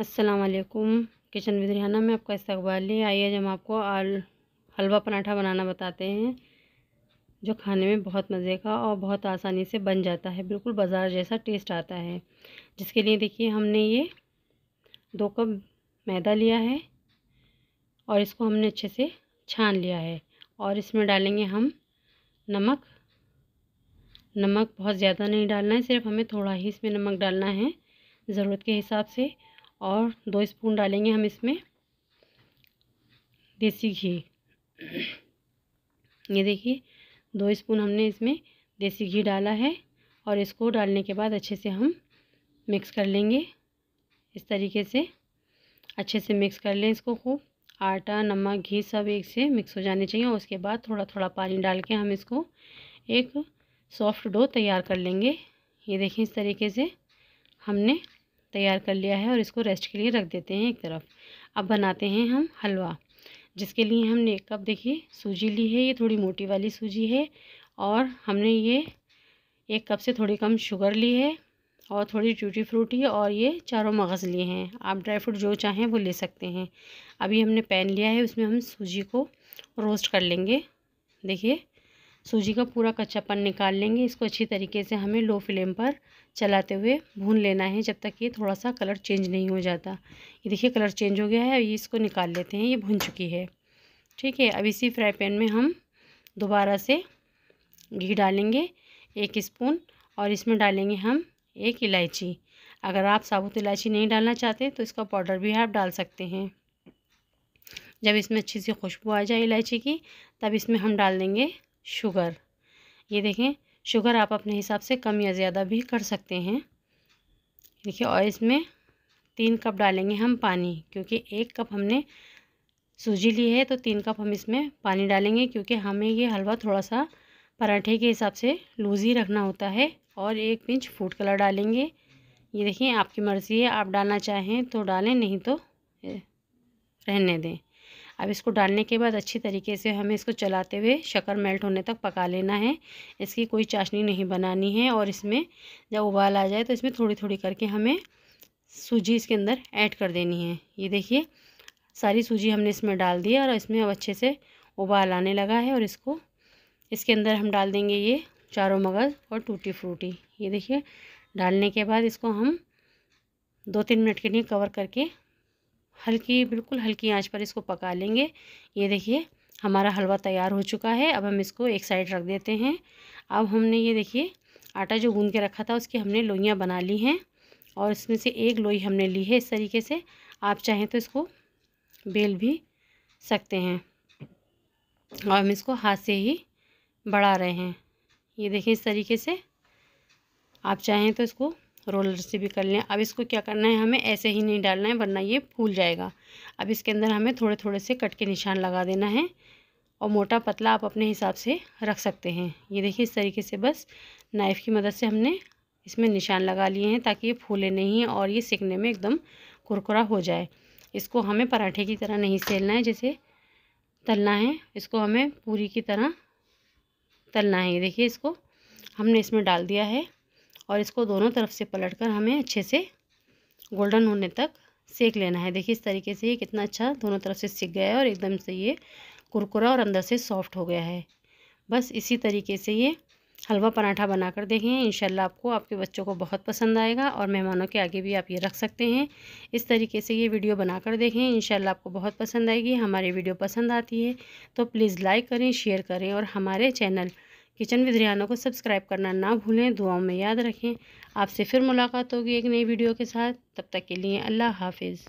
वालेकुम kitchen with Rihanna में आपका इस्तकबाल है आइए आज हम आपको आल हलवा पराठा बनाना बताते हैं जो खाने में बहुत मज़े का और बहुत आसानी से बन जाता है बिल्कुल बाज़ार जैसा टेस्ट आता है जिसके लिए देखिए हमने ये दो कप मैदा लिया है और इसको हमने अच्छे से छान लिया है और इसमें डालेंगे हम नमक नमक बहुत ज़्यादा नहीं डालना है सिर्फ हमें थोड़ा ही इसमें नमक डालना है ज़रूरत के हिसाब से और दो स्पून डालेंगे हम इसमें देसी घी ये देखिए दो स्पून हमने इसमें देसी घी डाला है और इसको डालने के बाद अच्छे से हम मिक्स कर लेंगे इस तरीके से अच्छे से मिक्स कर लें इसको खूब आटा नमक घी सब एक से मिक्स हो जाने चाहिए और उसके बाद थोड़ा थोड़ा पानी डाल के हम इसको एक सॉफ्ट डो तैयार कर लेंगे ये देखें इस तरीके से हमने तैयार कर लिया है और इसको रेस्ट के लिए रख देते हैं एक तरफ अब बनाते हैं हम हलवा जिसके लिए हमने एक कप देखिए सूजी ली है ये थोड़ी मोटी वाली सूजी है और हमने ये एक कप से थोड़ी कम शुगर ली है और थोड़ी टूटी फ्रूटी और ये चारों मगज़ लिए हैं आप ड्राई फ्रूट जो चाहें वो ले सकते हैं अभी हमने पैन लिया है उसमें हम सूजी को रोस्ट कर लेंगे देखिए सूजी का पूरा कच्चापन निकाल लेंगे इसको अच्छी तरीके से हमें लो फ्लेम पर चलाते हुए भून लेना है जब तक ये थोड़ा सा कलर चेंज नहीं हो जाता ये देखिए कलर चेंज हो गया है ये इसको निकाल लेते हैं ये भून चुकी है ठीक है अब इसी फ्राई पैन में हम दोबारा से घी डालेंगे एक स्पून और इसमें डालेंगे हम एक इलायची अगर आप साबुत इलायची नहीं डालना चाहते तो इसका पाउडर भी आप डाल सकते हैं जब इसमें अच्छी सी खुशबू आ जाए इलायची की तब इसमें हम डाल देंगे शुगर ये देखें शुगर आप अपने हिसाब से कम या ज़्यादा भी कर सकते हैं देखिए और इसमें तीन कप डालेंगे हम पानी क्योंकि एक कप हमने सूजी ली है तो तीन कप हम इसमें पानी डालेंगे क्योंकि हमें ये हलवा थोड़ा सा पराठे के हिसाब से लूज़ ही रखना होता है और एक पिंच फूड कलर डालेंगे ये देखिए आपकी मर्ज़ी है आप डालना चाहें तो डालें नहीं तो रहने दें अब इसको डालने के बाद अच्छी तरीके से हमें इसको चलाते हुए शक्कर मेल्ट होने तक पका लेना है इसकी कोई चाशनी नहीं बनानी है और इसमें जब उबाल आ जाए तो इसमें थोड़ी थोड़ी करके हमें सूजी इसके अंदर ऐड कर देनी है ये देखिए सारी सूजी हमने इसमें डाल दी है और इसमें अब अच्छे से उबाल आने लगा है और इसको इसके अंदर हम डाल देंगे ये चारों मगज़ और टूटी फ्रूटी ये देखिए डालने के बाद इसको हम दो तीन मिनट के लिए कवर करके हल्की बिल्कुल हल्की आंच पर इसको पका लेंगे ये देखिए हमारा हलवा तैयार हो चुका है अब हम इसको एक साइड रख देते हैं अब हमने ये देखिए आटा जो गूंद के रखा था उसकी हमने लोइयाँ बना ली हैं और इसमें से एक लोई हमने ली है इस तरीके से आप चाहें तो इसको बेल भी सकते हैं और हम इसको हाथ से ही बढ़ा रहे हैं ये देखें इस तरीके से आप चाहें तो इसको रोलर से भी कर लें अब इसको क्या करना है हमें ऐसे ही नहीं डालना है वरना ये फूल जाएगा अब इसके अंदर हमें थोड़े थोड़े से कट के निशान लगा देना है और मोटा पतला आप अपने हिसाब से रख सकते हैं ये देखिए इस तरीके से बस नाइफ़ की मदद से हमने इसमें निशान लगा लिए हैं ताकि ये फूले नहीं और ये सिकने में एकदम कुरकुरा हो जाए इसको हमें पराठे की तरह नहीं सेलना है जैसे तलना है इसको हमें पूरी की तरह तलना है ये देखिए इसको हमने इसमें डाल दिया है और इसको दोनों तरफ से कर हमें अच्छे से गोल्डन होने तक सेक लेना है देखिए इस तरीके से ये कितना अच्छा दोनों तरफ से सीख गया है और एकदम से ये कुरकुरा और अंदर से सॉफ्ट हो गया है बस इसी तरीके से ये हलवा पराठा बनाकर देखें इनशाला आपको आपके बच्चों को बहुत पसंद आएगा और मेहमानों के आगे भी आप ये रख सकते हैं इस तरीके से ये वीडियो बनाकर देखें इनशाला आपको बहुत पसंद आएगी हमारी वीडियो पसंद आती है तो प्लीज़ लाइक करें शेयर करें और हमारे चैनल किचन विद रियाना को सब्सक्राइब करना ना भूलें दुआओं में याद रखें आपसे फिर मुलाकात होगी एक नई वीडियो के साथ तब तक के लिए अल्लाह हाफिज़